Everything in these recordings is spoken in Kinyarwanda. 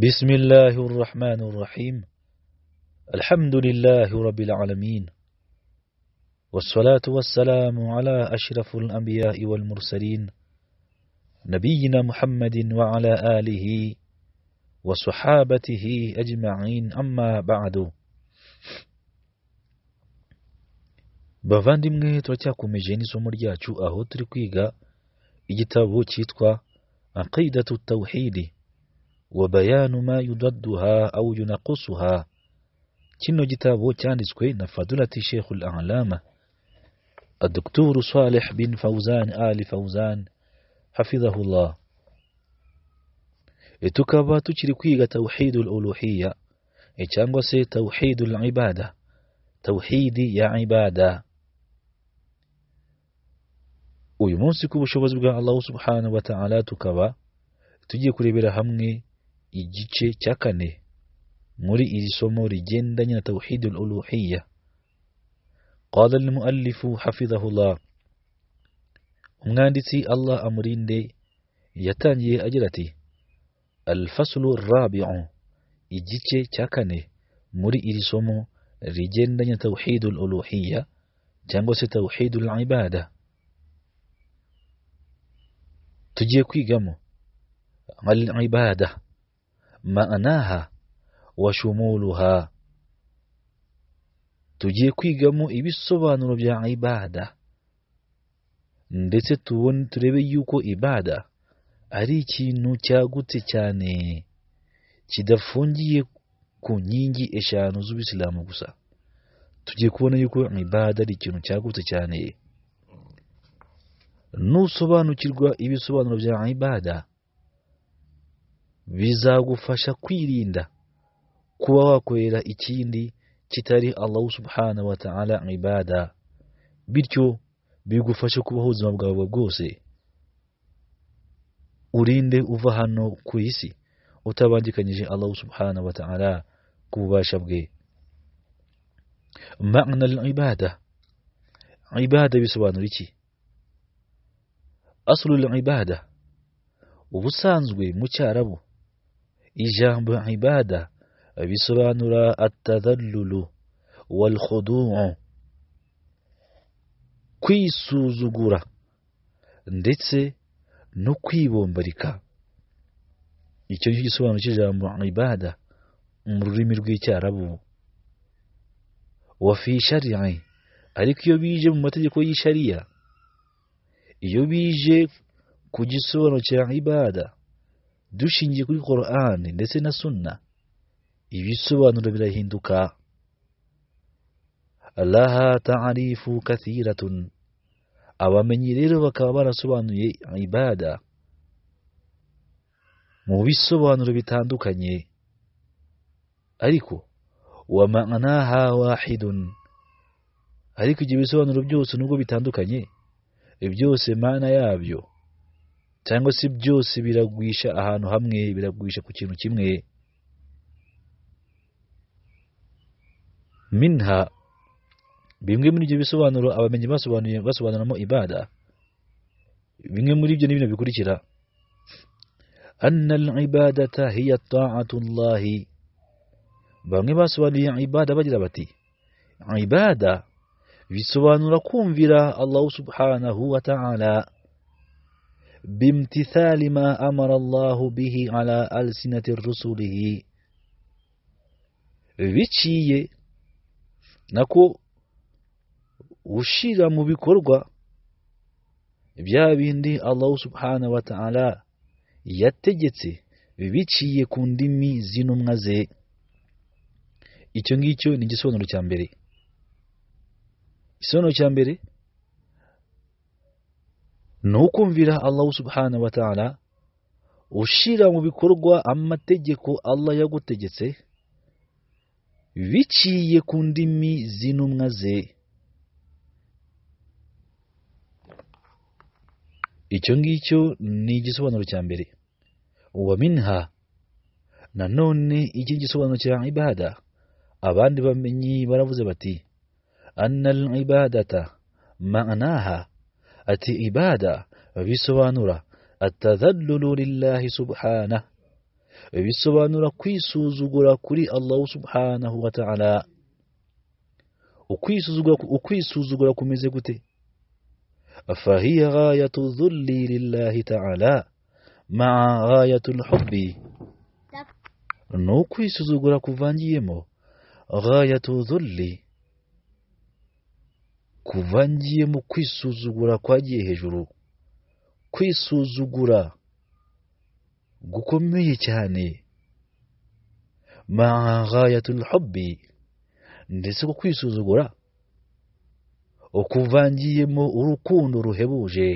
بسم الله الرحمن الرحيم الحمد لله رب العالمين والصلاة والسلام على أشرف الأنبياء والمرسلين نبينا محمد وعلى آله وصحابته أجمعين أما بعد bavandimwe turacyakomeje n'isomo ryacu aho turi kwiga igitabo cyitwa aqidatu tawhidi وبيان ما يضدها أو ينقصها كنو جتابو تانسكوي نفضلة شيخ الأعلام الدكتور صالح بن فوزان آل فوزان حفظه الله إتوكابا تشركيغا توحيد الألوحية إتشانغوسي توحيد العبادة توحيد يا عبادة ويمونسكو بشوفزبغا الله سبحانه وتعالى توكابا تجيك كريبيرا همني igice cya kane muri iri somo rigendanye na tawhid al-uluhiyya qala al-muallifu hafizahullah umwanditsi Allah amurinde yatangiye agira ati al-faslu rabi'u igice cya kane muri iri somo rigendanye na tawhid uluhiyya cyangwa se tawhid al-ibada tugiye kwigamo al-ibada manaha washumuluha tugiye kwigamo ibisobanuro bya ibada ndetse tubone turebe yuko ibada ari ikintu cyagutse cyane kidafungiye ku nkingi eshanu z'ubisilamu gusa tugiye kubona yuko ibada ari ikintu cyagutse cyane nusobanukirwa ibisobanuro bya ibada bizagufasha kwirinda kuba wakorera ikindi kitari Allah subhanahu wa ta'ala ibada bityo bigufasha kubaho ubuzima bwawe bwose urinde uva hano ku isi utabangikanyije Allah subhanahu wa ta'ala ku bubasha bwe ma'na al-ibada ibada bisobanura iki aslul ibada ubusanzwe mu cyarabu ijambo ibada bisobanura atadallulu wal kwisuzugura ndetse no kwibombarika icyo nicyo gisobanuro cy'ijambo ibada mu rurimi rw'icyarabu wa fi ariko iyo bije mu mategeko y'ishariya iyo bije ku gisobanuro cya ibada dushingiye kuri kororani ndetse na suna ibisobanuro birahinduka laha ta'arifu kathiratun abamenyi rero bakaba barasobanuye ibada mu bisobanuro bitandukanye ariko wa ma'anaha wahidun ariko ibyo bisobanuro byose nubwo bitandukanye byose mana yabyo cyangwa se byose biragwisha ahantu hamwe biragwisha ku kintu kimwe minha bimwe muri ibyo bisobanuro abamenyi basobanuye basobanuramo ibada bimwe muri ibyo ni bino bikurikira anna ibadata hiya ta'atullah bamwe basobanuye ibada bagira bati ibada bisobanura kumvira Allah subhanahu wa ta'ala بامتثال ما أمر الله به على ألسنة رسله biciye nako ushyira mu bikorwa bya bindi allahu subhana wa ta'ala yategetse biciye ku ndimi z'intumwa ze icyo ngicyo ni igisobanuro cya mbere igisobanuro cya mbere ni ukumvira allahu subhana wa ta'ala ushyira mu bikorwa amategeko allah yagutegetse biciye ku ndimi z'intumwa ze icyo ngicyo ni igisobanuro cya mbere uwa minha nanone iki gisobanuro cya ibada abandi bamenyi baravuze bati anna al ibadata ma'anaha أتي إبادة ويسوانورا التذلل لله سبحانه ويسوانورا سوانورە کوی سوز الله سبحانه وتعالى ئەله و سبحانە وكوي سوزوغ لكم فهي غاية الذل لله تعالى مع غاية الحب نو سوزوغ لكم فانجيمو غاية الذل kuva ngiye mu kwisuzugura kwagiye hejuru kwisuzugura gukomeye cyane mahayatul hubbi ndetse ko kwisuzugura ukuvangiyemo urukundo ruhebuje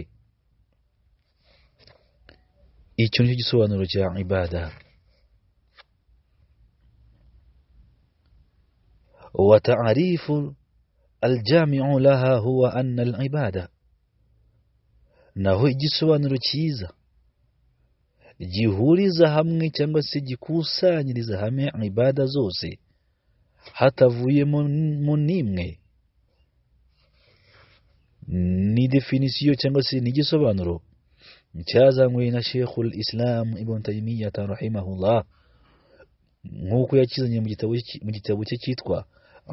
icyo nicyo gisobanuro cya ibada wa ta'arifu aljamiu laha huwa anna al naho igisobanuro cyiza gihuriza hamwe cyangwa se gikusanyiriza hamwe ibada zose hatavuyemo n'imwe ni definisiyo cyangwa se ni igisobanuro cyazanywe na shekul isilamu ibn tayimiyata nk'uko yakizanye mu gitabo cye cyitwa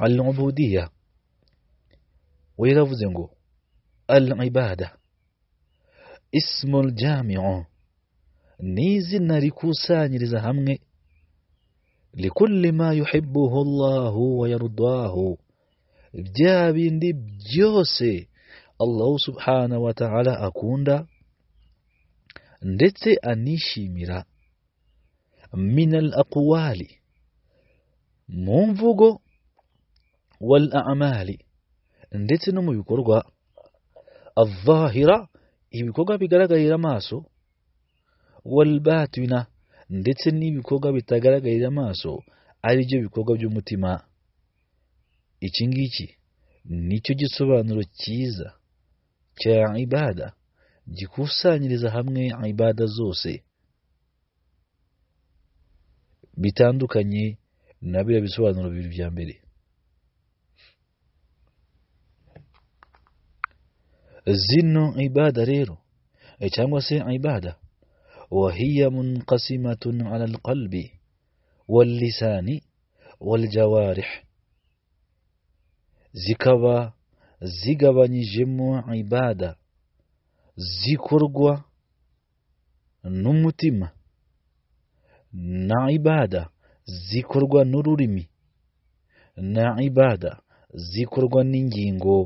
al ويلفظي نقول العبادة اسم الجامع نيز ناريكو ساني لزهمني لكل ما يحبه الله ويرضاه جابي دي بجوسي الله سبحانه وتعالى أكون دا ndetse anishimira min al-aqwali mu mvugo ndetse no mu bikorwa avahira ibikorwa bigaragarira amaso walbatina ndetse n'ibikorwa bitagaragarira amaso ari byo bikorwa by'umutima iki ngiki nicyo gisobanuro cyiza cya ibada gikusanyiriza hamwe ibada zose bitandukanye na biriya bisobanuro bibiri bya mbere zinu ibada rero e cyangwa se ibada wahiya munqasimatun ala alqalbi wal waljawarih zikaba zigabanyijemo ibada zikorwa n'umutima na ibada zikorwa n'ururimi na ibada zikorwa n'ingingo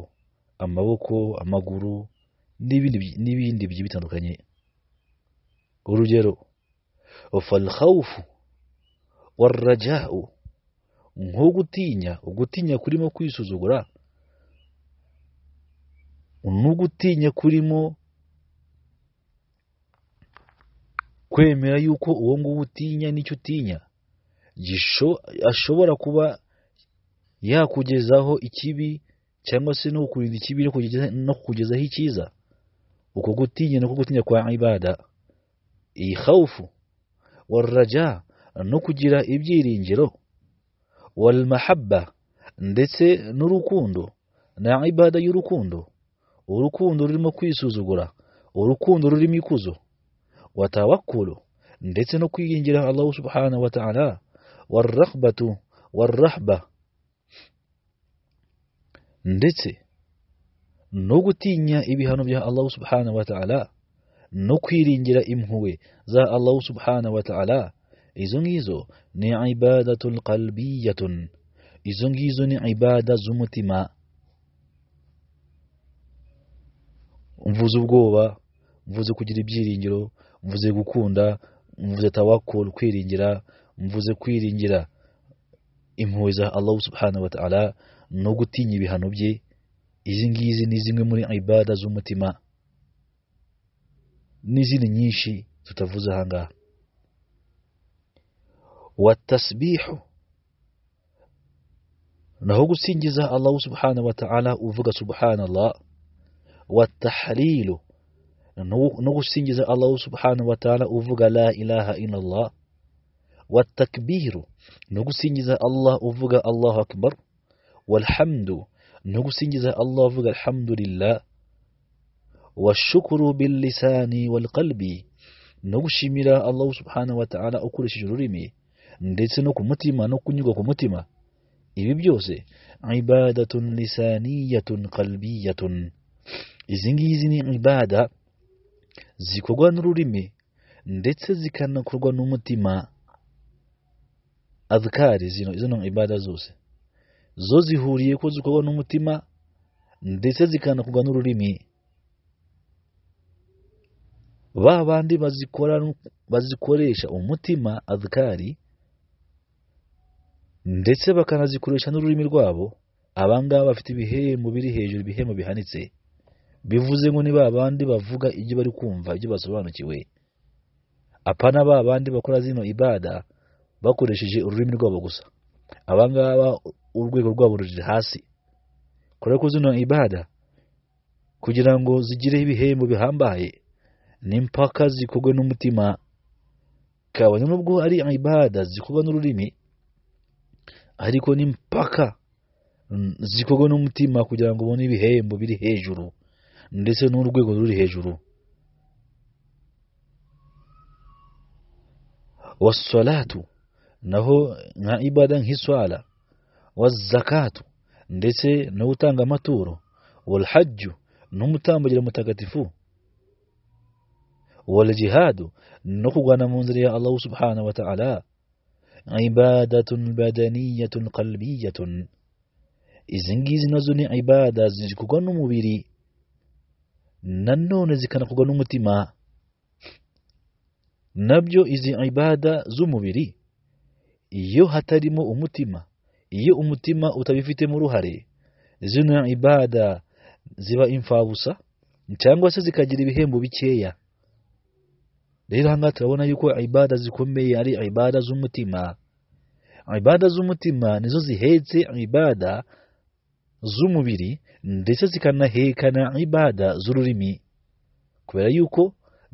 amaboko amaguru n'ibindi bigiye bitandukanye urugero falhawufu warajyaho nko gutinya ugutinya kurimo kwisuzugura n'ugutinya kurimo kwemera yuko uwo nguwo utinya n'icyo utinya ashobora kuba yakugezaho ikibi cyangwa se no kurinda ikibi no kukugezaho icyiza uko gutinya no gutinya kwa ibada iyi khawfu warraja no kugira ibyiringiro wal mahabba ndetse n'urukundo na ibada y'urukundo urukundo rurimo kwisuzugura urukundo rurimo ikuzo watawakkulu ndetse no kwiringira Allah subhanahu wa ta'ala warraghbatu warrahba ndetse no gutinya ibihano bya allahu subhanahu wa ta'ala no kwiringira impuhwe za Allah subhanahu wa ta'ala izo ngizo ni ibadatun qalbiyatun izo ngizo ni ibada z'umutima mvuze ubwoba mvuze kugira ibyiringiro mvuze gukunda mvuze tawakul kwiringira mvuze kwiringira impuhwe za allahu subhanahu wa ta'ala no gutinya ibihano bye izi ngizi ni zimwe muri ibada z'umutima n'izindi nyinshi tutavuze ahangaha watasbihu naho gusingiza Allah subhanahu wa ta'ala uvuga subhanallah watahlilu no gusingiza Allah subhanahu wa ta'ala uvuga la ilaha illallah watakbiru no gusingiza Allah uvuga Allahu akbar والحمد نقسنجز الله فوق الحمد لله والشكر باللسان والقلب نقشمرا الله سبحانه وتعالى أكل شجرمي ndetse no kumutima no kunyurwa kumutima ibi byose ibadatun lisaniyatun qalbiyatun izi ngizi ni ibada zikorwa n'ururimi ndetse zikanakorwa n'umutima adhkari zino izo ibada zose zo zihuriye ko zikorwa n'umutima ndetse zikanakorwa n'ururimi ba bandi bazikoresha umutima adhikari ndetse bakanazikoresha n'ururimi rwabo abangaba bafite ibihembo biri hejuru ibihembo bihanitse bivuze ngo ni ba bandi bavuga ibyo bari kumva ibyo basobanukiwe apana ba bandi bakora zino ibada bakoresheje ururimi rwabo gusa abangaba urwego rwabo ruri hasi kubera ko zino ibada kugira ngo zigire ibihembo bihambaye n’impaka impaka zikorwa n'umutima kabone nubwo ari ibada zikorwa n'ururimi ariko n’impaka impaka n'umutima kugira ngo ubone ibihembo biri hejuru ndetse n'urwego ruri hejuru wasolatu naho nka ibada nk'iswala wazakatu ndetse no gutanga amaturo walhajju n'umutambagiro mutagatifu waljihadu no kurwana mu nzira ya Allah subhanahu wa ta'ala ibadatun badaniyatun qalbiyatun izi ngizi nazo ni ibada zikorwa n'umubiri nanone zikanakorwa n'umutima nabyo izi ibada z'umubiri iyo hatarimo umutima iyo umutima utabifitemo uruhare zino ibada ziba imfabusa cyangwa se zikagira ibihembo bikeya rero ahangaha turabona yuko ibada zikomeye ari ibada z'umutima ibada z'umutima nizo zihetse ibada z'umubiri ndetse zikanahekana ibada z'ururimi kubera yuko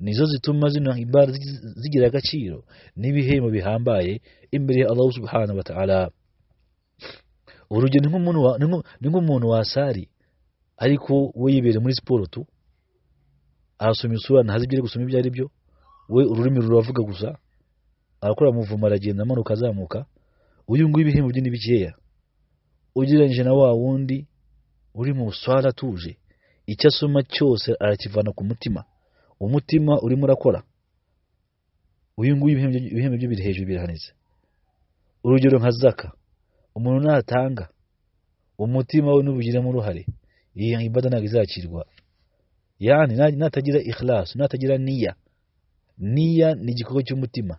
nizo zituma zino ibara zigira agaciro n'ibihembo bihambaye imbere ya Allah subhanahu wa ta'ala urugero ni nk'umuntu wasari ariko we yibereye muri siporo tu arasoma isura ntazi ibyo ari gusoma ibyo ari byo we ururimi ruravuga gusa arakora umuvumo aragenda amanuka azamuka uyu nguyu ibihembo bye ni bikeya ugereranyije na wa wundi uri mu swara atuje icyo asoma cyose arakivana ku mutima umutima urimo urakora uyu nguyu ibihembo byo biri hejuru birahanitse urugero nka zaka umuntu natanga umutima we n'ubugiramo uruhare iyi ibada ntabwo izakirwa yani natagira ikhlas natagira niya niya ni igikorwa cy'umutima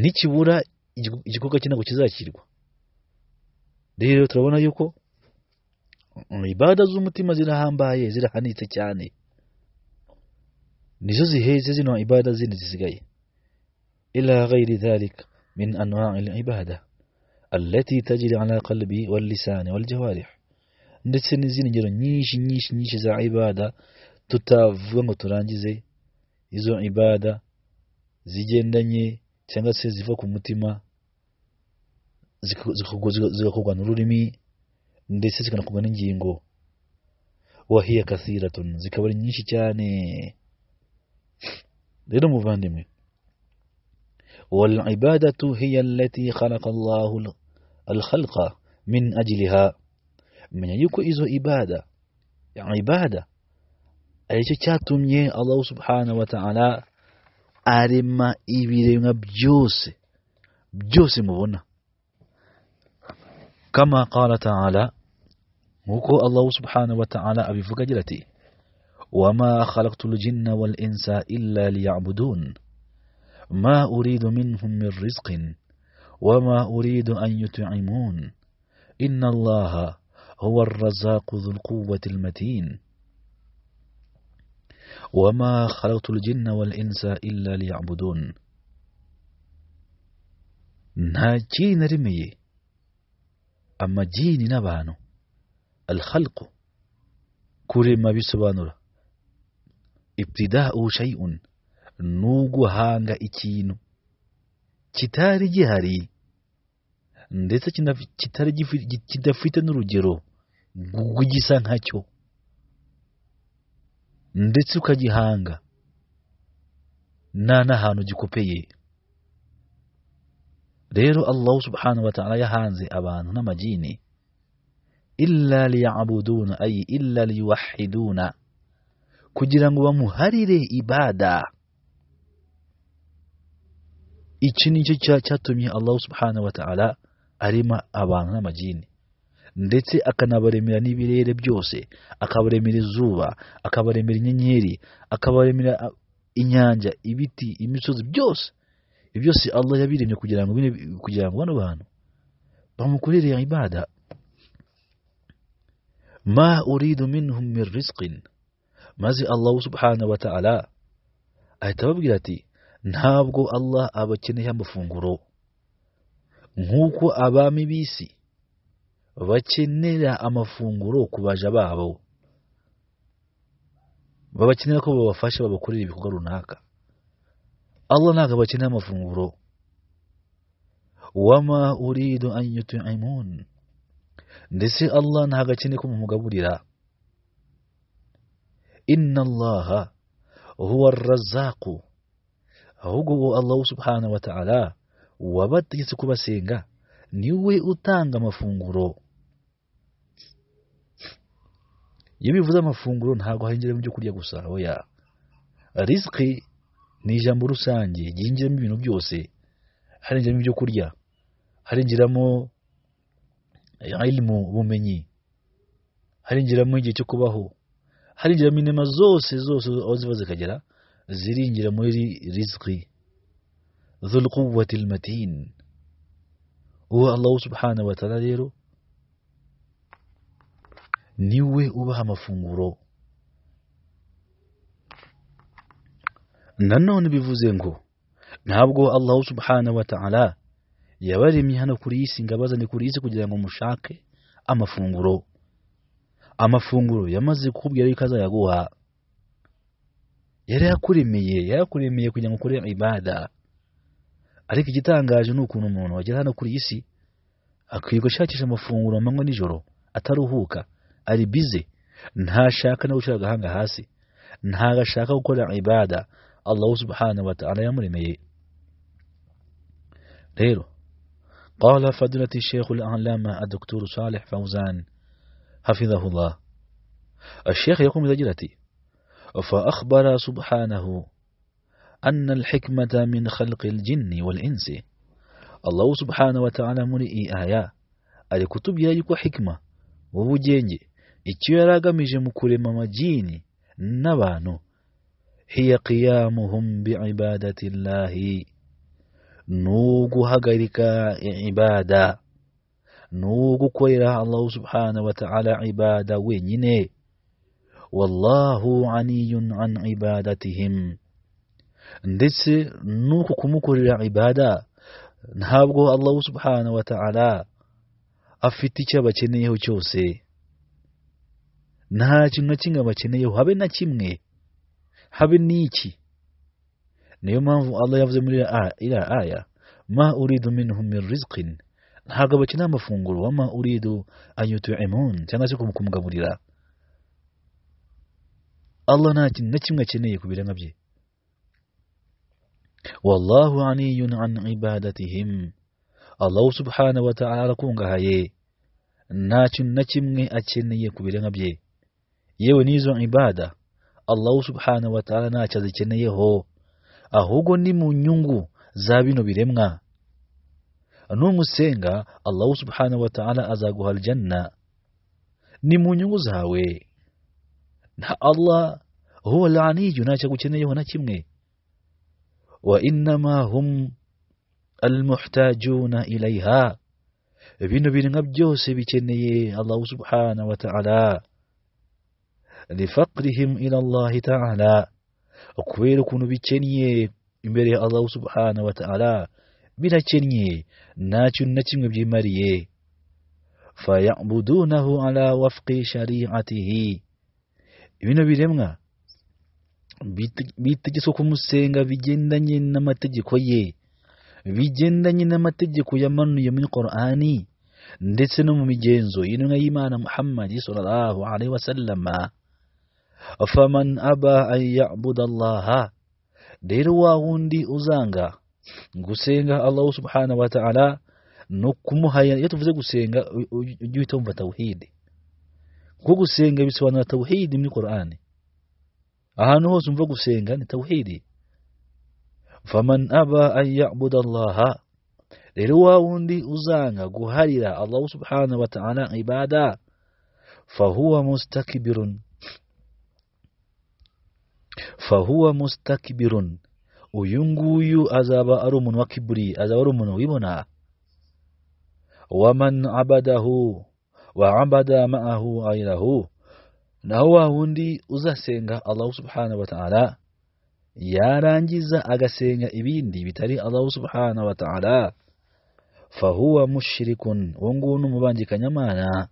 ntikibura igikorwa cye kizakirwa rero turabona yuko ibada z'umutima zirahambaye zirahanitse cyane nizo ziheze zino ibada zindi zisigaye ila ghairi dhalika min ibada التي تجري على قلب واللسان ndetse n'izindi ngero nyinshi nyinshi nyinshi za ibada tutavuga ngo turangize izo ibada zigendanye cyangwa se ziva ku mutima zigakorwa n'ururimi ndetse zikanakugwa n'ingingo wahiya kasiratun zikaba ari nyinshi cyane rero muvandimwe wal ibadatu hiya allati khalaqa Allahu al-khalqa min ajliha menya yuko izo ibada ibada aricyo cyatumye Allah subhanahu wa ta'ala arema ibiremwa byose byose mubona كما قال تعالى موكو الله سبحانه وتعالى أبي فكجلتي وما خلقت الجن والإنس إلا ليعبدون ما أريد منهم من رزق وما أريد أن يطعمون إن الله هو الرزاق ذو القوة المتين وما خلقت الجن والإنس إلا ليعبدون ناجين رمي أما جين نبانو الخلق kurema bisobanura ibtidau shay'un ni uguhanga ikintu kitari gihari ndetse kitari kidafite n'urugero rw'igisa nkacyo ndetse ukagihanga nta n'ahantu gikopeye rero allahu subhanahu wa ta'ala yahanze abantu n'amagini illa liyabuduna ayi illa liyuwahiduna kugira ngo bamuharire ibada iki ni cyo cyatumye Allah subhanahu wa ta'ala arema abantu n'amajini ndetse akanabaremera n'ibirere byose akabaremera izuba akabaremera inyenyeri akabaremera inyanja ibiti imisozi byose byose allah yabiremye kugira ngo kugira ngo bano bantu bamukorere ibada ما أريد منهم من رزق maze allahu subhanahu wa ta'ala ahita ababwira ati ntabwo allah abakeneyeho amafunguro nk'uko abami b'isi bakenera amafunguro ku baja babo babakenera ko babafasha babakorera ibikorwa runaka allah ntabwo abakeneye amafunguro wama urido an yut'imun ndetse allah ntabwo akeneye ko mumugaburira inna allaha ahubwo uwo allah subhanahu wa ta'ala wabategetse kubasenga niwe utanga amafunguro iyo bivuze amafunguro ntabwo hahingiramo ibyo kurya gusa oya risiki ni ijambo rusange ryinjiramo ibintu byose harengeramo ibyo kurya harengeramo ilimu ubumenyi harinjiramo igihe cyo kubaho harinjiramo inema zose zose aho ziva zikagera zirinjira muri rizqi dhul quwwati almatin uwo allahu subhanahu wa ta'ala rero niwe ubaha amafunguro nanone bivuze ngo ntabwo allahu subhanahu wa ta'ala yabaremye hano kuri iyi si ngo abazane kuri iyi si kugira ngo mushake amafunguro amafunguro yamaze kukubwira yuko azayaguha yari yakuremeye yakuremeye kugira ngo ukore ibada ariko igitangaje ni ukuntu umuntu wagera hano kuri iyi si akirirwa ashakisha amafunguro amanywa nijoro ataruhuka ari bize ntashaka no gucira agahanga hasi ntabwo ashaka gukora ibada allahu subhanahu wa ta'ala yamuremeye rero قال فضلة الشيخ الأعلام الدكتور صالح فوزان حفظه الله الشيخ يقوم بالهجرتي فأخبر سبحانه أن الحكمة من خلق الجن والإنس الله سبحانه وتعالى مرئي آية الكتب كتب حكمة ووجينج إتشيرا قمج مكرم مجين نبانو هي قيامهم بعبادة الله nugu hagarika ibada nugu Allah allahu subhana taala ibada wenyine wallahu aniyun an ibadatihim ndetse nuku kumukorera ibada ntabwo allahu subhana wataala afite icyo abakeneyeho cyose nta kintu na kimwe bakeneyeho habe na kimwe habe n'iki niyo mpamvu Allah yavuze muri iriya aya ma uridu minhum min rizqin ntabwo bakina amafunguro wa ma uridu anyutu'imun cyangwa se kumugaburira Allah nta kintu na kimwe akeneye ku biremwa bye wallahu aniyun an ibadatihim Allah subhanahu wa ta'ala arakungahaye nta kintu na kimwe akeneye ku biremwa bye yewe n'izo ibada Allah subhanahu wa ta'ala ntacyo azikeneyeho ahubwo ni mu nyungu za bino biremwa numusenga allah subhanahu wa ta'ala azaguha aljanna ni mu nyungu zawe na allah huwa alaniyu ntacyo agukeneyeho na kimwe wa innama hum almuhtajuna ilayha bino biremwa byose bikeneye allah subhanahu wa ta'ala لفقرهم إلى الله تعالى kubera ukuntu bikennye imbere ya allahu subhana wa ta'ala birakennye nta na kimwe byimariye fayabudunahu ala wafqi shariatihi bino biremwa bitegetswe kumusenga bigendanye n'amategeko ye bigendanye n'amategeko yamanuye muri Qur'ani ndetse no mu migenzo y'intumwa y'Imana Muhammad sallallahu alaihi wasallama faman aba an yabuda allaha deero wawundi uzanga gusenga allahu subhanahu wa ta'ala no kumuhayana tuvuze gusenga ujye uhita wumva kuko gusenga bisobanura tauhid muri quran ahantu hose umva gusenga ni tauhid faman aba an yabuda allaha rero wa wundi uzanga guharira allahu subhanahu wa ta'ala ibada fahuwa mustakbirun fahuwa mustakbirun uyu nguyu azaba ari umuntu wa kiburi azaba ari umuntu wibona waman abadahu wa abada ma'ahu ghayrahu naho wa wundi uzasenga Allah subhanahu wa ta'ala yarangiza agasenga ibindi bitari Allah subhanahu wa ta'ala fahuwa mushrikun wongu mana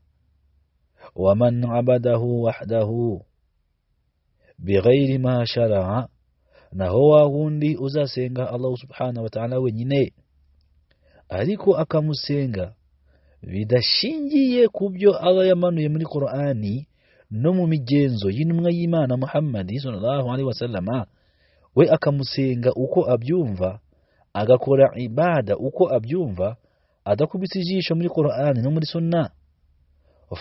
waman abadahu wahdahu bighayri ma shara'a naho wa wundi uzasenga Allah subhanahu wa ta'ala wenyine ariko akamusenga bidashingiye ku byo aba yamanuye muri Qur'ani no mu migenzo y'intumwa y'Imana Muhammad sallallahu alaihi wasallama we akamusenga uko abyumva agakora ibada uko abyumva adakubise ijisho muri Qur'ani no muri sunna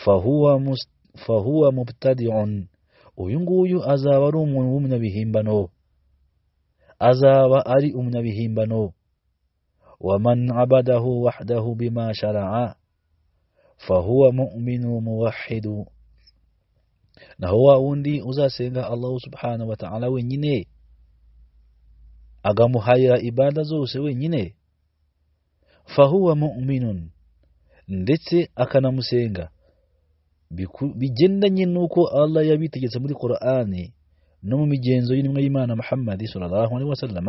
fahuwa fahuwa uyu nguyu azaba ari umuntu w'umunyabihimbano azaba ari umunyabihimbano ومن عبده وحده بما شرع fahuwa mu'minu muwahhidu naho wa wundi uzasenga Allahu subhanahu wa ta'ala wenyine agamuhayira ibada zose wenyine fahuwa mu'minun ndetse akanamusenga bigendanye n'uko Allah yabitegetse muri Qur'ani no mu migenzo y'intumwa y'Imana Muhammad sallallahu alaihi wasallam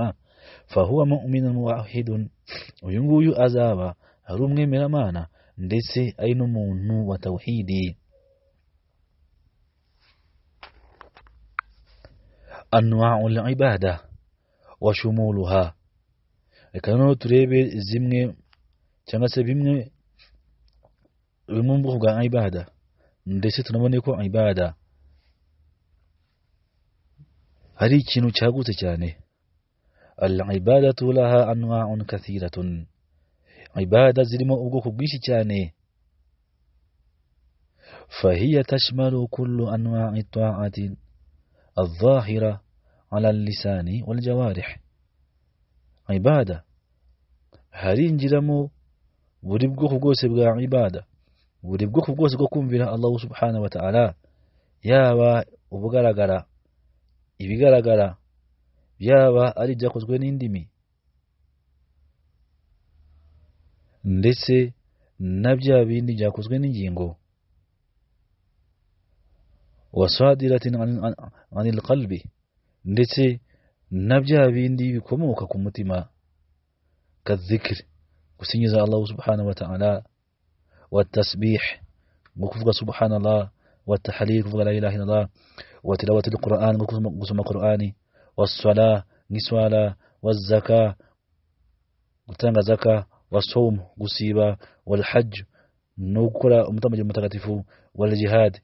fahuwa mu'minun muwahhidun uyu nguyu azaba ari mana ndetse ari n'umuntu wa tauhidi anwa'u al-ibada wa shumuluha reka turebe zimwe cyangwa se bimwe bimwe mu bwoko bwa ibada ndese tunabone ko ibada hari kintu cyagutse cyane al-ibadatu laha anwa'un kathiratun ibada zirimo ubwo bwinshi cyane فهي تشمل كل أنواع الطاعة الظاهرة على اللسان والجوارح عبادة هل جرمو buri bwoko bwose عبادة buri bwoko bwose bwo kumvira allahu subhana wa ta'ala yaba ubugaragara ibigaragara byaba ari ibyakozwe n'indimi ndetse na bya bindi byakozwe n'ingingo wasadiratin ndetse na bya bindi bikomoka ku mutima kazikiri gusingiza allahu subhanahu wa ta'ala والتسبيح مكفغ سبحان الله والتحليل كفغ لا إله إلا الله وتلاوة القرآن مكفغ سبحان قرآني والصلاة نسوالا والزكاة وتنغ زكاة والصوم قسيبا والحج نوكرا متمج المتغتف والجهاد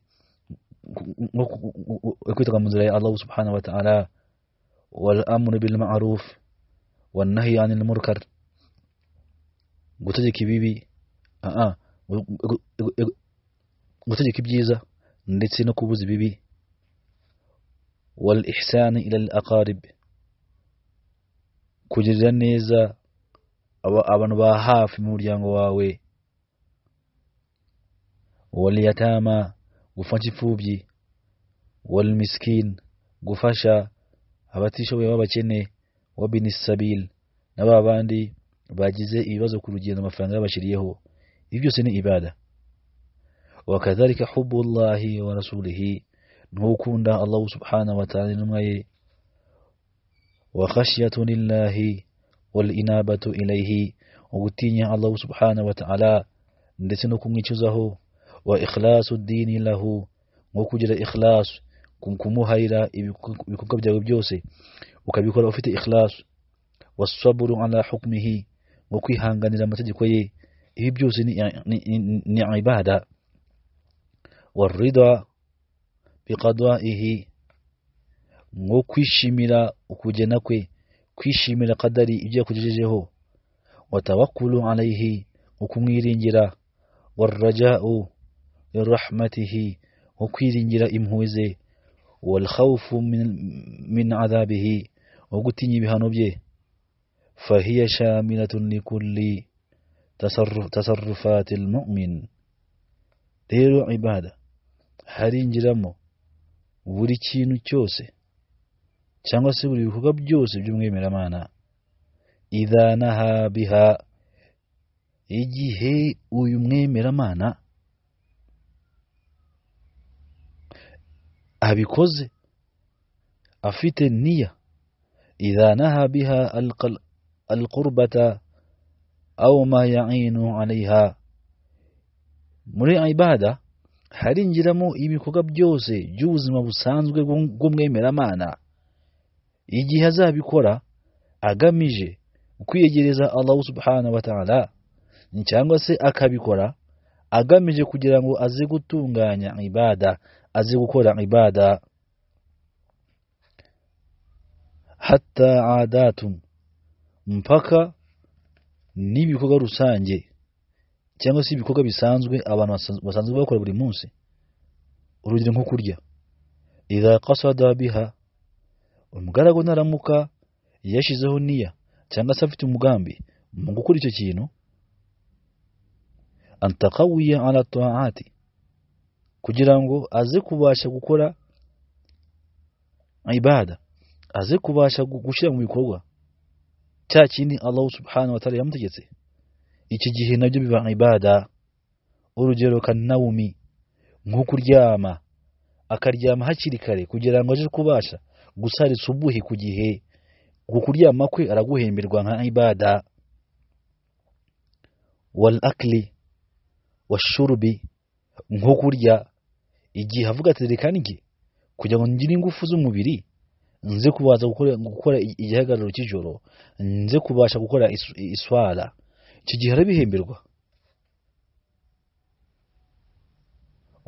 وكتغ مزري الله سبحانه وتعالى والأمر بالمعروف والنهي عن المنكر قلت لك آه, آه. gutegeka ibyiza ndetse no kubuza ibibi wal ihsani ila al kugirira neza abantu ba hafi mu muryango wawe wal yatama gufasha imfubyi wal miskin gufasha abatishoboye b'abakene wa binisabili n'aba bandi bagize ibibazo ku rugendo amafaranga yabashiriyeho يجسني إبادة وكذلك حب الله ورسوله نوكون الله سبحانه وتعالى نمي وخشية لله والإنابة إليه وقتيني الله سبحانه وتعالى نسنكم يجزه وإخلاص الدين له وكجر إخلاص كنكموها إلى يكون جواب وبجوسي وكبيكور أفت إخلاص والصبر على حكمه وكي هانغاني لما تجي يبجوز يعني عبادة والرضا بقضائه وكيش ملا وكجنكوي كيش ملا قدري إجيا كجيجيه وتوكل عليه وكمير جرا والرجاء لرحمته وكير جرا إمهوزي والخوف من من عذابه وقتني بها نبيه فهي شاملة لكل تصرف تصرفات المؤمن ديرو عبادة هاري نجرمو وري كينو جوسي چانغو سيبري وكوكب جوسي جمعي ملمانا إذا نها بها إجي هي ويمغي ملمانا أبي كوزي أفيت النية إذا نها بها القل... القربة aw ma ya'inu alaiha muri ibada harinjiramo ibikorwa byose by'ubuzima busanzwe bw'umwemeramana igihe azabikora agamije kwiyegereza Allah subhanahu wa ta'ala cyangwa se akabikora agamije kugira ngo aze gutunganya ibada aze gukora ibada hatta adatun mpaka n'ibikorwa rusange cyangwa se ibikorwa bisanzwe abantu basanzwe bakora buri munsi urugero nko kurya idha qasada biha umugaragu naramuka yashyizeho niya cyangwa se afite umugambi mu gukora icyo kintu antakawiya ala kugira ngo aze kubasha gukora ibada aze kubasha gushyira mu bikorwa cya kindi allahu subhanahu wa ta'ala yamutegetse iki gihe nabyo biba ibada urugero kanawumi nko kuryama akaryama hakiri kare kugira ngo aje kubasha gusaritsa ubuhi ku gihe ku kuryama kwe araguhemberwa nka ibada wal washurubi nko kurya igihe avuga ati kugira ngo ngire ingufu z'umubiri nze kubaza gukora igihagararo cy'ijoro nze kubasha gukora iswara icyo gihe arabihemberwa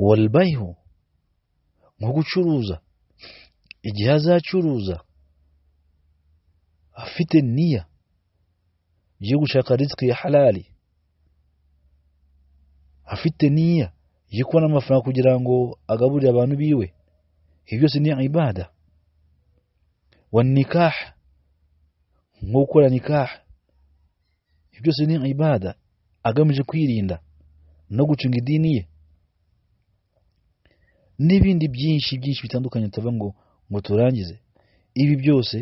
waribayiho nko gucuruza igihe azacuruza afite niya yo gushaka riziki ya harari afite niya yo kubona amafaranga kugira ngo agaburire abantu biwe ibyo byose ni ibada والنكاح nko gukora nikaha ibyo byose ni ibada agamije kwirinda no gucunga idini ye n'ibindi byinshi byinshi bitandukanye tuvuga ngo ngo turangize ibi byose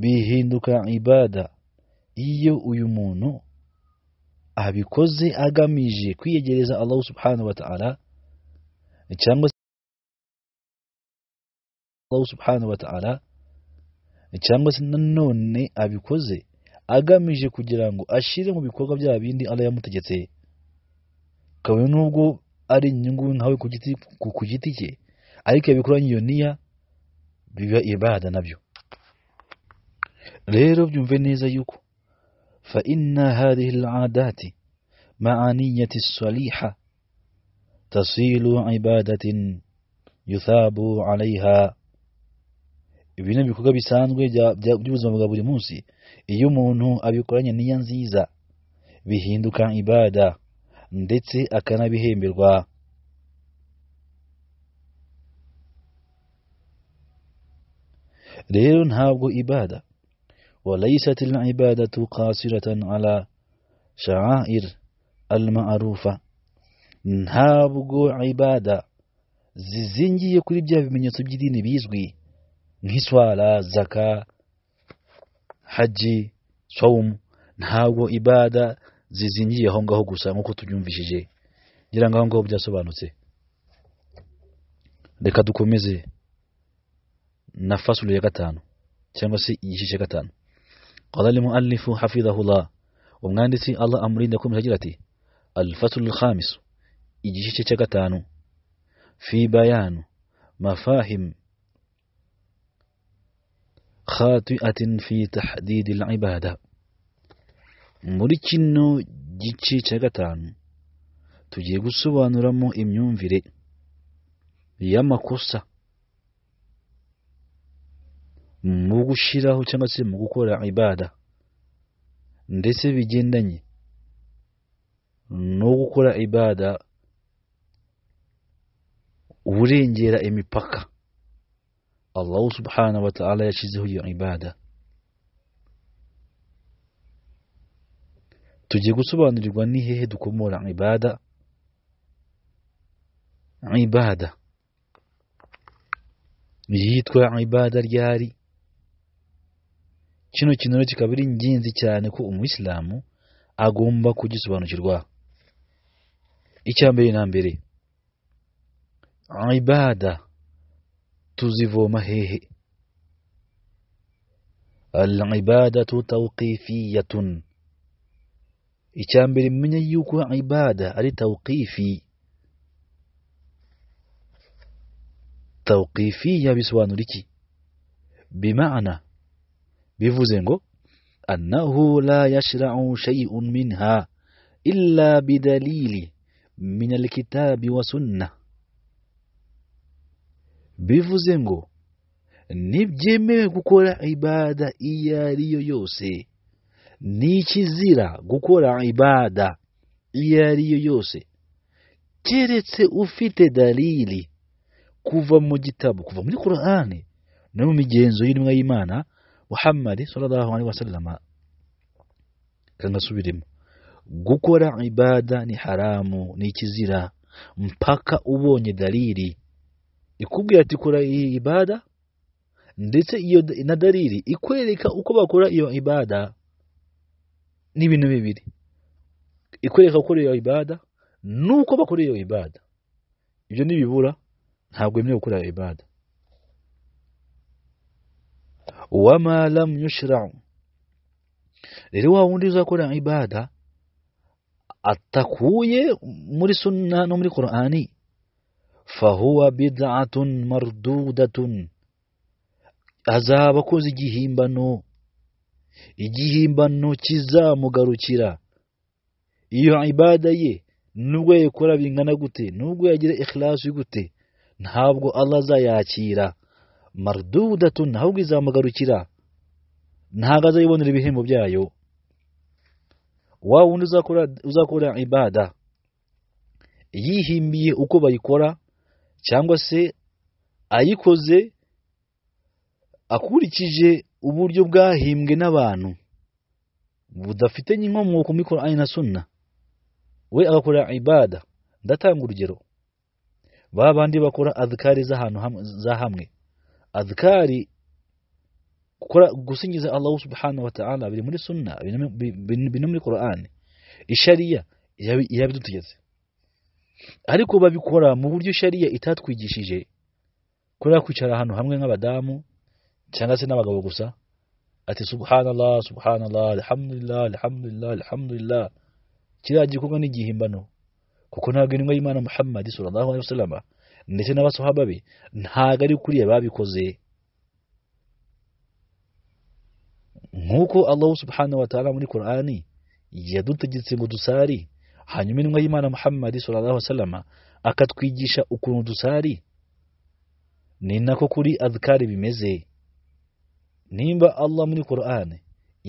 bihinduka ibada iyo uyu muntu abikoze agamije kwiyegereza Allah subhanahu wa ta'ala cyangwa Allah subhanahu wa ta'ala cyangwa se nanone abikoze agamije kugira ngo ashyire mu bikorwa bya bindi Allah yamutegetse kabone n'ubwo ari inyungu nkawe ku giti cye ariko bikoranye iyo niya biba ibada nabyo rero byumve neza yuko fa inna hadhihi al'adati ma'aniyati saliha tasilu ibadatin yuthabu 'alayha ibi ni ibikorwa bisanzwe by'ubuzima bwa buri munsi iyo umuntu abikoranye n'iya nziza bihinduka ibada ndetse akanabihemberwa rero ntabwo ibada وليست العبادة قاصرة على شعائر المعروفة ntabwo ibada zizingiye kuri bya bimenyetso by'idini bizwi نهيسوالا زكاة حجي صوم ntabwo ibada zizingiye aho ngaho gusa nk'uko tubyumvishije ngira ngo aho ngaho byasobanutse reka dukomeze na fasulu ya gatanu cyangwa se igice cya gatanu qala al muallifu hafidhahullah umwanditsi Allah amurinde akomeza agira ati al faslu al khamis igice cya gatanu fi bayanu mafahim khati'atin fi tahdid al muri kino gice cya gatanu tugiye gusobanuramo imyumvire y'amakosa mu gushyiraho cyangwa se mu gukora ibada ndetse bigendanye no gukora ibada urengera imipaka Allah subhanahu wa ta'ala yashyizeho iyo ibada tugiye gusobanurirwa ni hehe dukomora ibada ibada yitwa ibada ryari kino kintu kikaba ari ingenzi cyane ko umuyisilamu agomba kugisobanukirwa icya mbere na mbere ibada تزفوم مهيه العبادة توقيفية إتشامبر من يوكو عبادة ألي توقيفي توقيفية بسوان لكي بمعنى بفوزنغو أنه لا يشرع شيء منها إلا بدليل من الكتاب وسنة bivuze ngo ntibyemewe gukora ibada iyo ari yo yose ni ikizira gukora ibada iyo ari yo yose keretse ufite dalili kuva mu gitabo kuva muri korani no mu migenzo y'intumwa y'imana muhammad sallallahu alaihi wasallam kangasubiremo gukora ibada ni haramu ni ikizira mpaka ubonye dalili ikubwira ati kora iyi ibada ndetse iyo na dalili ikwereka uko bakora iyo ibada ni ibintu bibiri ikwereka gukora iyo ibada nuko bakora iyo ibada ibyo nibibura ntabwo yemewe gukora iyo ibada wama lam rero wa wundi uzakora ibada atakuye muri sunna no muri korani fahuwa bid'atun mardudatun azaba akoze igihimbano igihimbano kizamugarukira iyo ibada ye nubwo yayikora bingana gute nubwo yagira ikhlasi gute ntabwo Allah azayakira mardudatun ahubwo izamugarukira ntabwo azayibonera ibihembo byayo wa wundi uzakora ibada yihimbiye uko bayikora cyangwa se ayikoze akurikije uburyo bwahimbwe n'abantu budafite n'inkomoko muri korani na suna we agakora ibada ndatanga urugero ba bandi bakora adhikari z'ahantu za hamwe adhikari gukora gusingiza Allah subhanahu wa ta'ala biri muri sunna biri muri Qur'an ishariya irabidutegetse ariko babikora mu buryo shariya itatwigishije kubera kwicara ahantu hamwe nk'abadamu cyangwa se n'abagabo gusa ati subhanallah subhanallah alhamdulillah alhamdulillah alhamdulillah kiriya gikorwa ni kuko ntabwo intumwa y'Imana Muhammad sallallahu alaihi wasallam ndetse n'abasahaba be ntabwo ari kuriya babikoze nk'uko Allah subhanahu wa ta'ala muri Qur'ani yadutegetse ngo dusari hanyuma intumwa y'imana muhammad sallallahu alaihi akatwigisha ukuntu dusari ni nako kuri adhkari bimeze nimba Allah muri Qur'an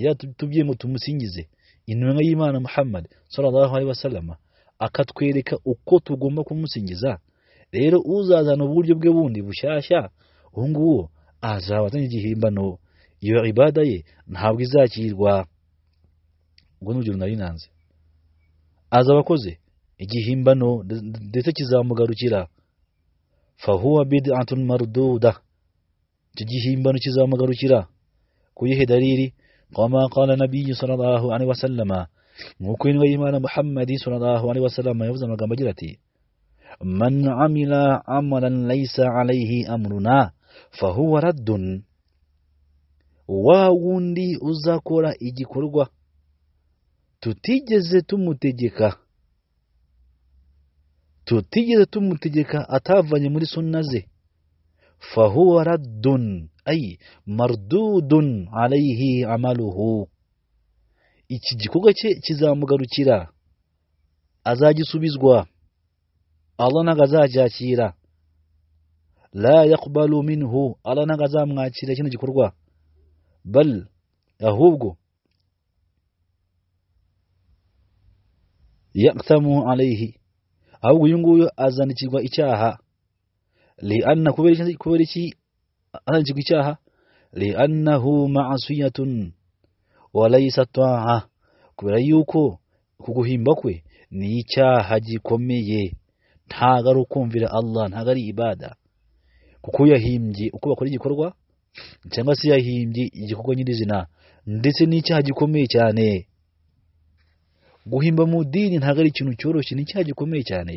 yatubwiye mu tumusingize intumwa y'imana muhammad sallallahu alaihi akatwereka uko tugomba kumusingiza rero uzazana uburyo bwe bundi bushyashya uwo nguwo azabazanye igihimbano iyo ibada ye ntabwo izakirwa ngo n'urugero nari nanze azabakoze igihimba no ndetse kizamugarukira fahuwa bid'atun marduda icyo gihimbano kizamugarukira ku yihe dalili kama qala nabiyyu sallallahu alaihi wasallama nk'uko indwa y'imana muhammadi sallallahu alaihi wasallama yavuze amagambo agira ati man amila amalan laysa alaihi amruna fahuwa raddun waa wundi uzakora igikorwa tutigeze tumutegeka tutigeze tumutegeka atavanye muri sunna ze fahuwa raddun ay mardudun alayhi amaluhu iki gikorwa cye kizamugarukira azagisubizwa Allah ntago azacyakira la yaqbalu minhu Allah ntago azamwakira kino gikorwa bal ahubwo yaqtamu alayhi ahubwo uyu nguyu azanikirwa icyaha lianna kubera iki azanikirwa icyaha liannahu ma'asiyatun wa laysa kubera yuko kuguhimba kwe ni icyaha gikomeye ntago ari ukumvira Allah ntago ari ibada kuko yahimbye uko bakora igikorwa cyangwa se yahimbye igikorwa nyirizina ndetse n'icyaha gikomeye cyane guhimba mu idini ntabwo ari ikintu cyoroshye ni icyaha gikomeye cyane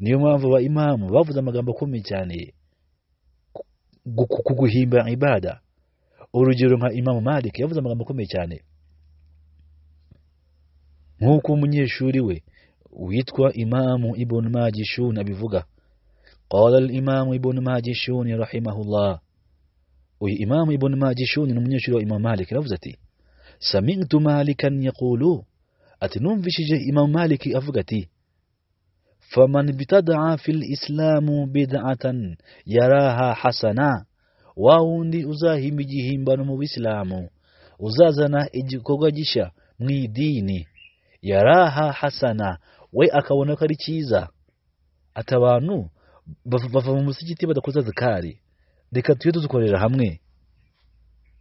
niyo mpamvu aba imamu bavuze amagambo akomeye cyane ku guhimba ibada urugero nka imamu Malik yavuze amagambo akomeye cyane nk'uko umunyeshuri we witwa imamu ibn majishun abivuga قال الإمام ابن ماجشون رحمه uyu imamu ibn majishuni ni umunyeshuri wa imamu malik aravuze ati sami'tu malikan yaqulu ati numvishije imamu maliki avuga ati faman bitadaa fil isilamu bidatan yaraha hasana wa wundi uzahimba igihimbano mu bisilamu uzazana igikorwa gishya mu idini yaraha hasana we akabona ko ari cyiza ati abantu bava mu musigiti badakoze zikari reka tujye tuzikorera hamwe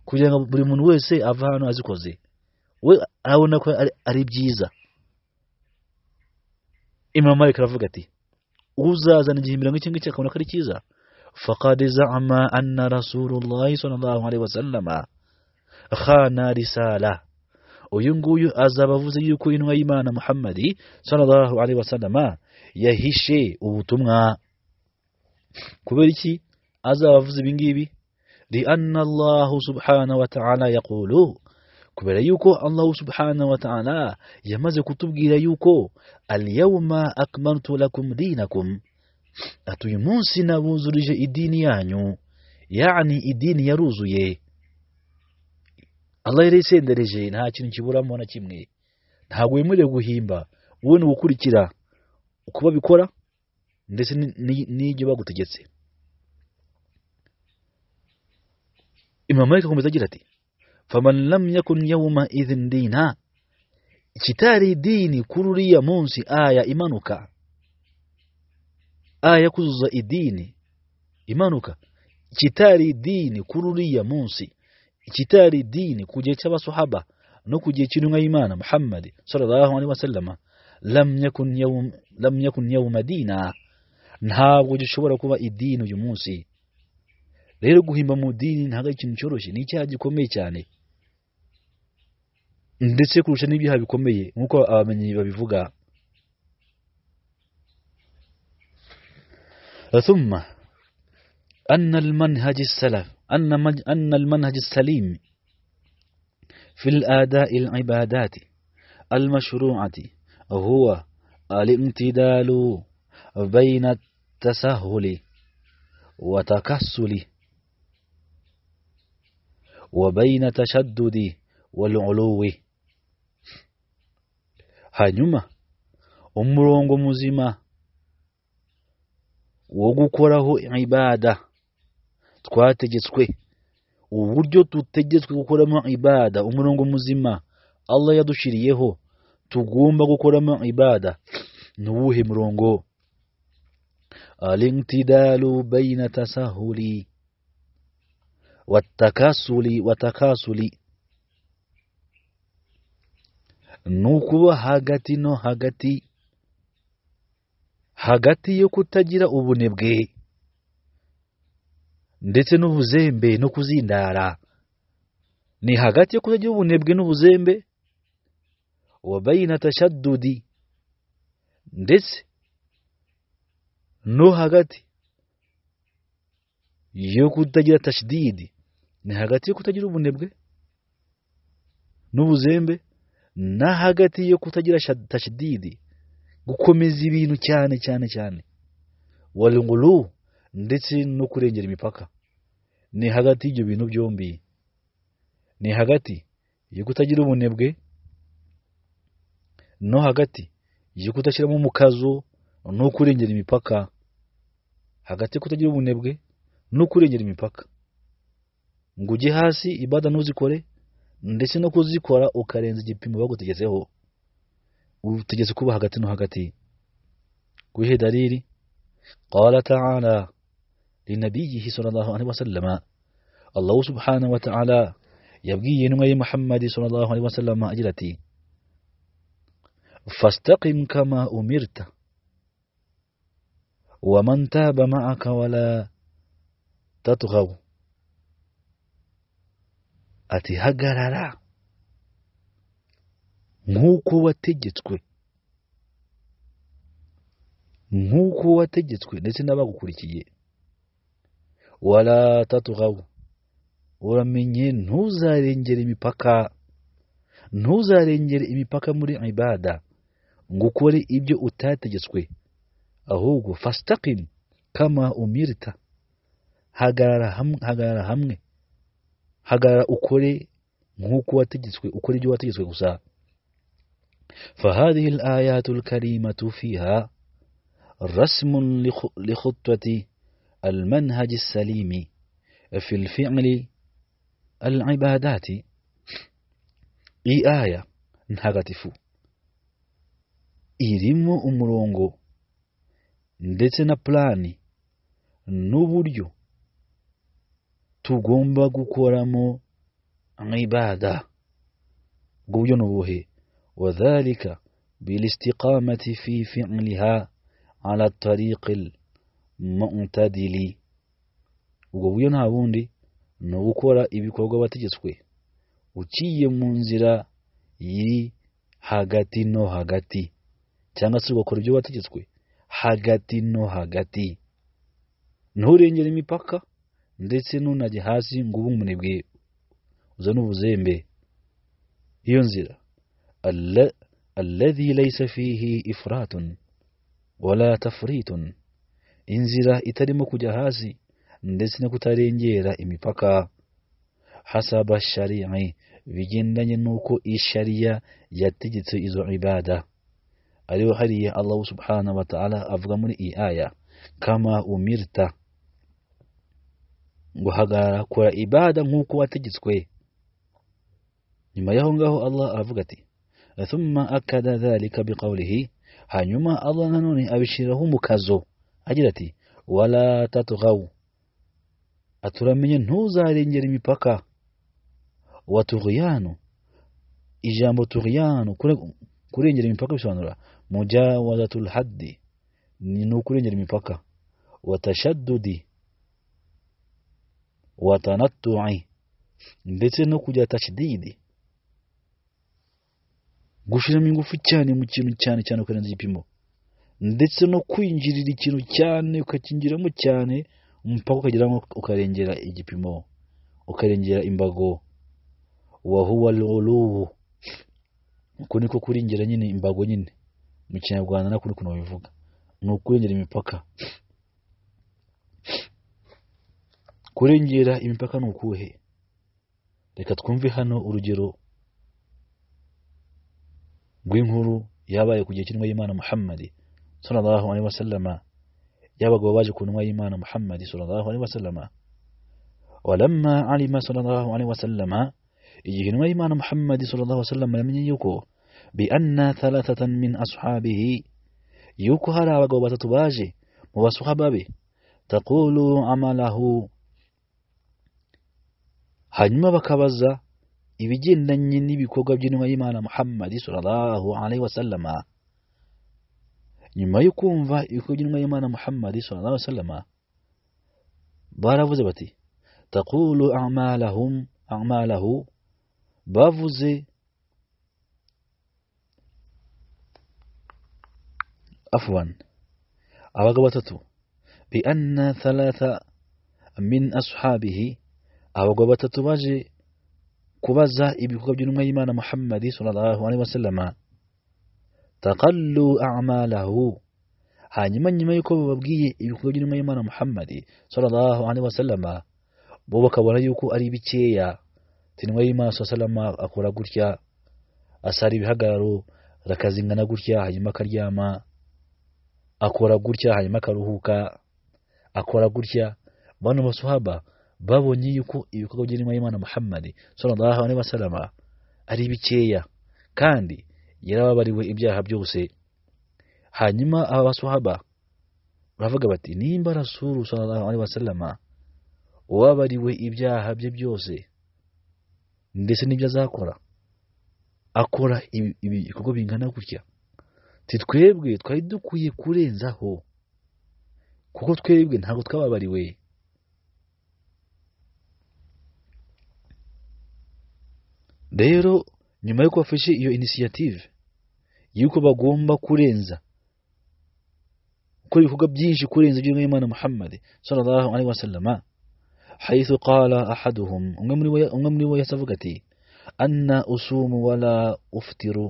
kugira ngo buri muntu wese ave ahantu azikoze we abona ko ari byiza Imam Malik aravuga ati uzazana igihimbira nk'iki ngiki akabona ko ari cyiza faqad za'ama anna rasulullah sallallahu alaihi wasallam khana risala uyu nguyu azaba avuze yuko intumwa y'Imana Muhammadi sallallahu alaihi wasallam yahishe ubutumwa kubera iki azaba avuze ibingibi li anna Allah subhanahu wa ta'ala yaqulu kubera yuko allahu subhana wa ta'ala yamaze kutubwira yuko aliyawma akmanutu lakum dinakum ati uyu munsi nabuzurije idini yanyu yani idini yaruzuye Allah yari isendereje nta kintu kiburamo na kimwe ntabwo wemerewe guhimba wowe ni ugukurikira uko babikora ndetse n'ibyo bagutegetse imam Malik akomeza agira ati faman lam yakun yawma idhin diina kitali diini kuluriya munsi aya imanuka aya kuzuza idiini imanuka kitali diini kuluriya munsi kitali diini kuje ky'abasahaba no kuje kirunga imana muhammadi sallallahu alaihi wasallama lam yakun yawm lam yakun yawma diina ntabwo gishobora kuba idini uyu munsi rero guhimba mu dini ntabwo ari ikintu cyoroshye ni icyaha gikomeye cyane ndetse kurusha n'ibyaha bikomeye nk'uko abamenyi babivuga ثم أن المنهج السلف أن, أن المنهج السليم في الآداء العبادات المشروعة هو الامتدال بين التسهل وتكسل وبين تشدد والعلو hanyuma umurongo muzima wogukoraho ibada twategetswe uburyo tutegetswe gukoramo ibada umurongo muzima Allah yadushiriyeho tugomba gukoramo ibada nuwuhe murongo الانتدال بين تسهل watakasuli وتكاسل ni ukuba hagati no hagati hagati yo kutagira ubunebwe ndetse n'ubuzembe no kuzindara ni hagati yo kutagira ubunebwe n'ubuzembe wa bayina ndetse no hagati yo kutagira tashdidi ni hagati yo kutagira ubunebwe n'ubuzembe na hagati yo kutagira tashdidi gukomeza ibintu cyane cyane cyane walungulu ndetse no kurengera imipaka ni hagati y'ibyo bintu byombi ni hagati yo kutagira ubunebwe no hagati yo kudashyiramo umukazo no kurengera imipaka hagati yo kutagira ubunebwe no kurengera imipaka ngo ujye hasi ibada ntuzikore ndetse no kuzikora ukarenza igipimo bagutegezeho utegeze kuba hagati no hagati guhe dalili qala ta'ala linabiyihi sallallahu alaihi wasallam Allah subhanahu wa ta'ala yabwiye intumwa ya Muhammad sallallahu alaihi wasallam agira ati fastaqim kama umirta wa man taba ma'aka wala ati hagarara nk'uko wategetswe nk'uko wategetswe ndetse n'abagukurikiye waratatuhawe uramenye ntuzarengere imipaka ntuzarengere imipaka muri ibada ngo ukore ibyo utategetswe ahubwo fasitakimu kama umirita hagarara hamwe hagara ukore nkuko wategetswe ukore ibyo wategetswe gusa فهذه الآيات الكريمة فيها رسم لخطوة المنهج السليم في الفعل العبادات إي آية نهاغتف إيريم أمرونغو ندتنا بلاني نوبوريو tugomba gukoramo ibada ubwo buryo ni ubuhe wadhalika bilistiqamati fi fi'liha ala tariqil ubwo buryo nta bundi ni ugukora ibikorwa wategetswe uciye mu nzira iri hagati no hagati cyangwa se ugakora ibyo wategetswe hagati no hagati nturengere imipaka ndetse ntunajye hasi ngo ube umunebwe uzane ubuzembe iyo nzira alladhi laysa fihi ifratun wala tafritun inzira itarimo kujya hasi ndetse no kutarengera imipaka hasaba shari'i bigendanye n'uko ishariya yategetse izo ibada ariho hariya Allah subhanahu wa ta'ala avuga muri iyi aya kama umirta guhagarara kura ibada nk'uko wategetswe nyuma y'aho ngaho allah aravuga ati thumma akada dhalika biqawlihi hanyuma allah nanone abishyiraho umukazo agira ati wala tatghaw aturamenye ntuzarengera imipaka wa tughiyanu ijambo tughyanu kurengera imipaka bisobanura mujawazatul haddi ni ukurengera imipaka watashaddudi tashaddudi watanatu'i ndetse no kujya tashdidi gushiramo ingufu cyane mu kintu cyane cyane ukarenza igipimo ndetse no kwinjirira ikintu cyane ukakinjiramo cyane mpaka ukageramo ukarengera igipimo ukarengera imbago wa huwa uko niko kurengera nyine imbago nyine mu kinyarwanda nako ukuntu babivuga ni ukurengera imipaka kurengera imipaka ni ukuhe reka twumve hano urugero rw'inkuru yabaye ku gihe cy'intumwa y'imana muhammadi sallallahu alaihi wasallama y'abagabo baje ku ntumwa y'imana muhammadi sallallahu alaihi wa walamma alima sallallahu alaihi wasallama igihe intumwa y'imana muhammadi sallallahu alaihi wasallama yamenye yuko bi anna thalathatan min ashabihi yuko hari abagabo batatu baje mu basuhaba be amalahu hanyuma bakabaza ibigendanye n'ibikorwa by'intumwa y'imana muhammad sallallahu alayhi wasallama nyuma yo kumva ibikorwa by'intumwa y'imana muhammad sallallahu alayhi wasallama baravuze bati taqulu a'malahum a'malahu bavuze afwan abagabo batatu bi anna thalatha min ashabihi abagabo batatu baje kubaza ibikorwa by'intumwa y'Imana Muhammad sallallahu alaihi wasallama taqallu a'malahu hanyuma nyuma yuko bababwiye ibikorwa by'intumwa y'Imana Muhammad sallallahu alaihi wasallama bo bakabona yuko ari bikeya tinwa y'Imana sallallahu alaihi akora gutya asara ibihagararo rakazingana gutya hanyuma akaryama akora gutya hanyuma akaruhuka akora gutya bano basuhaba babonye yuko ibikorwa by'intumwa y'imana muhammadi sallallahu alaihi wasallam ari bikeya kandi yarababariwe ibyaha byose hanyuma aba basuhaba baravuga bati nimba rasulu sallallahu alaihi wasallam uwabariwe ibyaha bye byose ndetse n'ibyo azakora akora ibikorwa bingana gutya twebwe twari dukwiye kurenzaho kuko twebwe ntabwo twababariwe rero nyuma y'uko bafashe iyo inisiyative y'uko bagomba kurenza kuri ibikorwa byinshi kurenza ibyo Imana Muhammad sallallahu alaihi wasallam حيث قال أحدهم umwe muri bo yasavuga ati anna usumu wala uftiru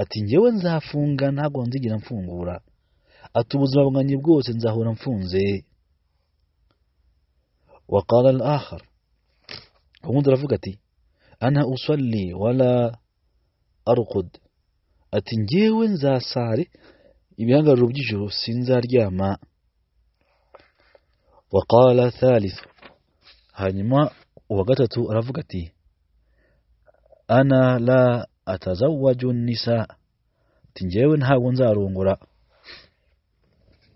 ati njyewe nzafunga ntabwo nzigera mfungura ati ubuzima bwanjye bwose nzahora mfunze وقال الآخر ubundi aravuga ati أنا أصلي ولا أرقد أتنجيوين ذا ساري يبيانغا ربجيجو سنزار ياما وقال ثالث هنما وقتتو رفقتي أنا لا أتزوج النساء تنجيوين ها ونزا رونغورا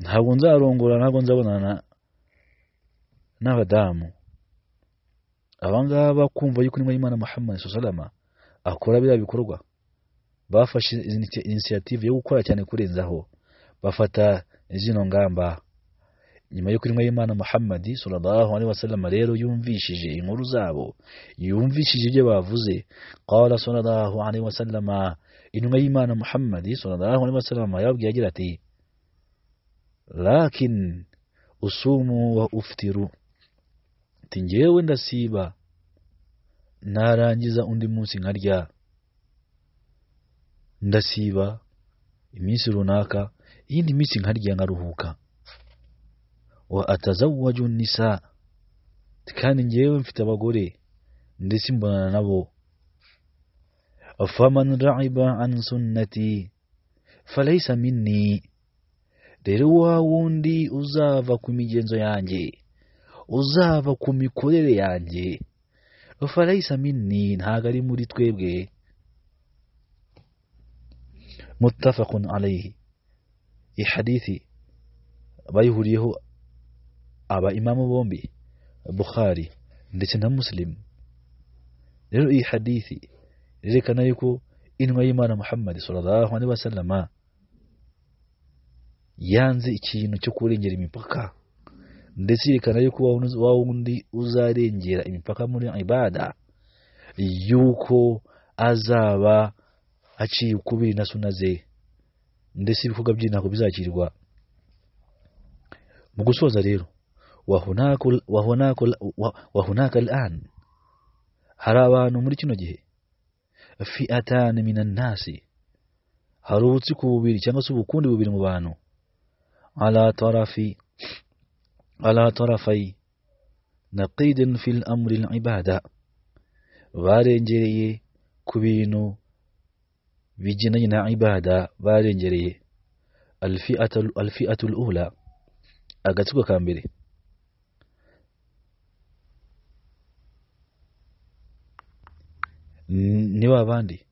ها ونزا رونغورا ها ونزا ونانا نا abangaba kumva yuko n'imana muhammad salama akora biriya bikorwa bafashe inisiyative yo gukora cyane kurenzaho bafata izino ngamba nyuma y'uko intumwa y'imana muhammadi sallallahu alaihi wasallam rero yumvishije inkuru zabo yumvishije ibyo bavuze qala sallallahu alaihi wasallam intumwa y'imana muhammadi sallallahu alaihi wasallam yababwiye agira ati lakin usumu wa uftiru ati njyewe ndasiba narangiza undi munsi nkarya ndasiba iminsi runaka iyindi minsi nkarya nkaruhuka wa atazawwaju nisa kandi ngewe mfite abagore ndetse mbonana nabo faman ra'iba an sunnati falaysa rero wa wundi uzava ku migenzo yanjye uzava ku mikorere yanjye falayisa minni ntago ari muri twebwe muttafaqun alayhi iyi hadithi bayihuriyeho aba imamu bombi bukhari ndetse na muslim rero iyi hadithi irerekana yuko intumwa y'imana muhammad sallallahu alaihi wasallama yanze ikintu cyo kurengera imipaka ndetse yerekana yuko wa wundi uzarengera imipaka muri ibada yuko azaba aciye ukubiri na suna ze ndetse ibikorwa bye ntabwo bizakirwa mu gusoza rero wahunaka al'an hari abantu muri kino gihe fiatani minan nasi hari ubutsiko bubiri cyangwa se ubukundi bubiri mu bantu ala tarafi على طرفي نقيد في الأمر العبادة وارنجري كبينو بجنين عبادة وارنجري الفئة, الفئة الأولى أغتكو كامبري نوا باندي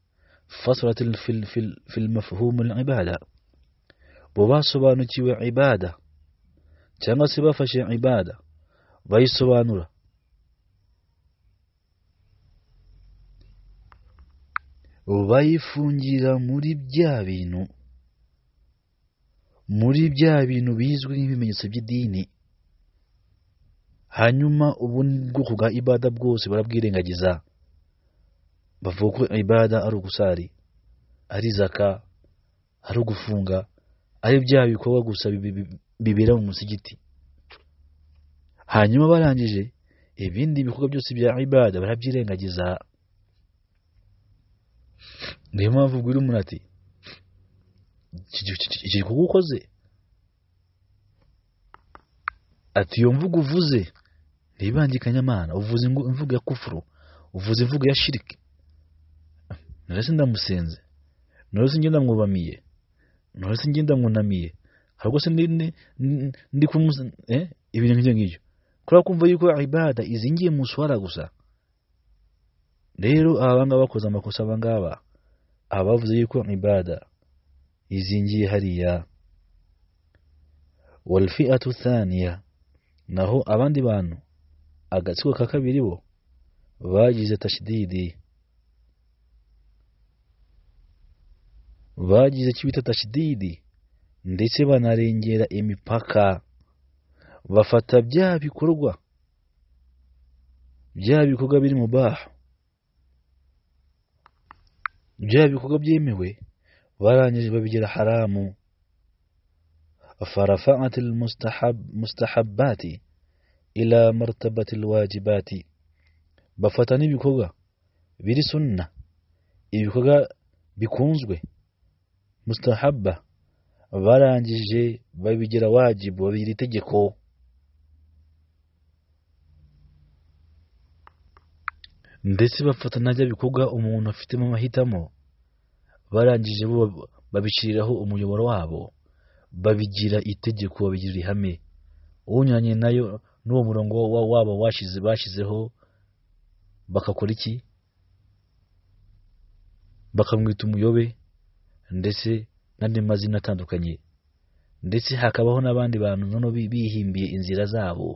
فصلة في المفهوم العبادة بواسبانو تيو عباده cyangwa se bafashe ibada bayisobanura bayifungira muri bya bintu muri bya bintu bizwi nk'ibimenyetso by'idini hanyuma ubu bwoko bwa ibada bwose barabwirengagiza bavuga ko ibada ari ugusari ari zaka ari ugufunga ari bya bikorwa gusa bibera mu musigiti hanyuma barangije ibindi bikorwa byose bya ibada barabyirengagiza niyo mpamvu ubwira umuntu ati iki gikorwa ati iyo mvugo uvuze ntibangikanyamana uvuze imvugo ya kufuru uvuze imvugo ya shiriki narese ndamusenze narese njye ndamwubamiye narese njye ndamwunamiye hari se ndi eh, ibintu nk'ibyo ngibyo kubera kumva yuko ibada izingiye mu mushahara gusa rero abangaba bakoze amakosa abangaba aba bavuze yuko ibada izingiye hariya walfi'atu thaniya naho abandi bantu agatsiko ka kabiri bo bagize tashdidi bagize icyo bita ndetse banarengera imipaka bafata bya bikorwa bya bikorwa biri mu baha bya bikorwa byemewe barangije babigira haramu فرفعت المستحب مستحبات إلى مرتبة الواجبات bafatana biri sunna ibikorwa bikunzwe mustahabba barangije babigira wajibu babigira itegeko ndetse bafata najya bikorwa umuntu afitemo amahitamo barangije bo babishyiriraho umuyoboro wabo babigira itegeko babigira ihame unyuranye nayo n'uwo murongo wabo washize bashyizeho bakakora iki bakamwita umuyobe ndetse n'andi mazina atandukanye ndetse hakabaho n'abandi bantu noneho bihimbiye inzira zabo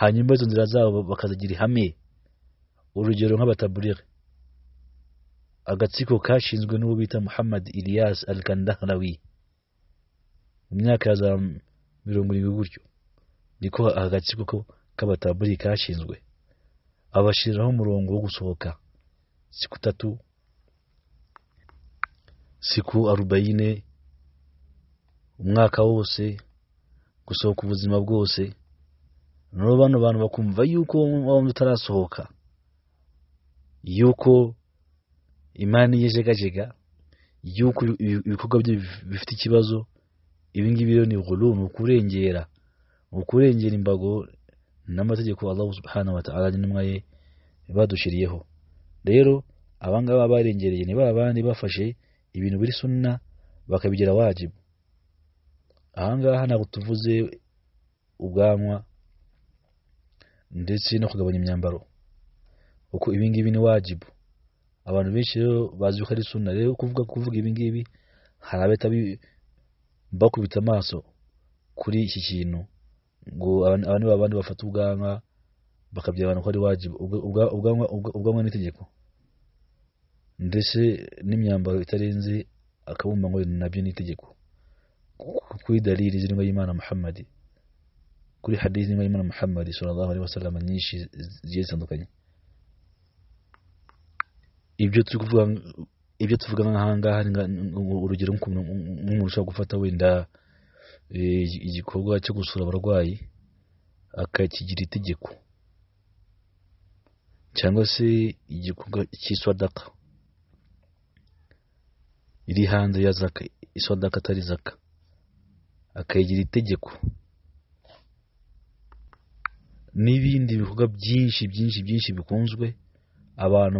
hanyuma izo nzira zabo bakazigira ihame urugero nk'abataburire agatsiko kashinzwe n'uwo bita muhammad Ilyas al mu myaka ya za mirongo irindwi gutyo niko aka gatsiko k'abataburi kashinzwe abashyiriraho umurongo wo gusohoka si kutatu siku arubayine umwaka wose gusohoka ubuzima bwose noneho bano bantu bakumva yuko wumva utarasohoka yuko imana yejegajega yuko ibikorwa bye bifite ikibazo ibingibi rero ni gulu ni ukurengera ukurengera imbago n'amategeko Allah subhanahu wa ta'ala n'intumwa ye badushiriyeho rero abangaba barengereye ni ba bandi bafashe ibintu biri sunna bakabigira wajibu ahangaha ntabwo tuvuze ubwanwa ndetse no kugabanya imyambaro kuko ibingibi ni wajibu abantu benshi rero bazi ko ari sunna rero kuvuga kuvuga ibingibi hari abahita bakubita amaso kuri iki kintu ngo abandi babandi bafata ubwanwa bakabwira abantu ko ari wajibu ubwanwa ni itegeko ndetse n'imyambaro itarenze akabumba ngo nabyo ni itegeko kuri dalili z'indwa y'Imana Muhammad kuri hadith n'indwa y'Imana Muhammad sallallahu alaihi wasallam nyinshi zigiye zitandukanye ibyo turi kuvuga ibyo tuvuga nk'ahangaha urugero nk'umuntu ushobora gufata wenda e, igikorwa cyo gusura abarwayi akakigira itegeko cyangwa se igikorwa cy'iswadaka iri hanze ya zaka isodaka atari zaka akayigira itegeko n'ibindi bikorwa byinshi byinshi byinshi bikunzwe abantu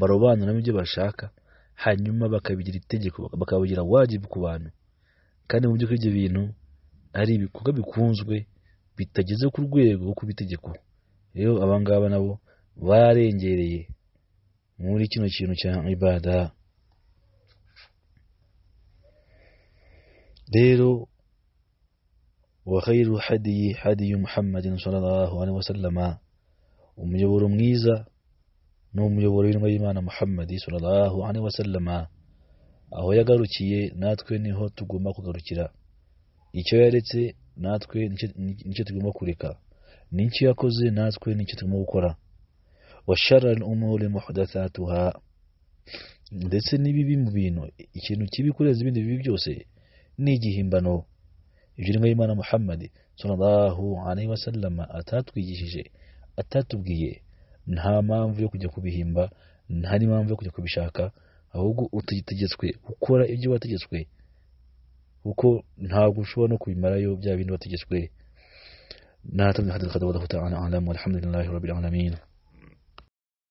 barobanuramo ibyo bashaka hanyuma bakabigira itegeko bakabigira wajibu ku bantu kandi mu by'ukuri ibyo bintu ari ibikorwa bikunzwe bitageze ku rwego rwo kuba itegeko rero abangaba nabo barengereye muri kino kintu cya ibada rero وخير حدي حدي محمد صلى الله عليه وسلم umuyoboro mwiza ni umuyoboro w'intumwa y'imana muhammadi sallallahu alaihi wasallama aho yagarukiye natwe niho tugomba kugarukira icyo yaretse natwe nicyo tugomba kureka n'icyo yakoze natwe nicyo tugomba gukora washarara umuri muhadathatuha ndetse n'ibibi mu bintu ikintu kibi kurenza ibindi bibi byose n'igihimbano ibyo ni Imana muhammadi sallallahu alaihi wasallam atatwigishije atatubwiye nta mpamvu yo kujya kubihimba nta n'impamvu yo kujya kubishaka ahubwo utegetswe gukora ibyo wategetswe kuko ntabwo ushobora no kubimarayo bya bindi wategetswe نهتم بحد القدر والله تعالى أعلم والحمد لله رب العالمين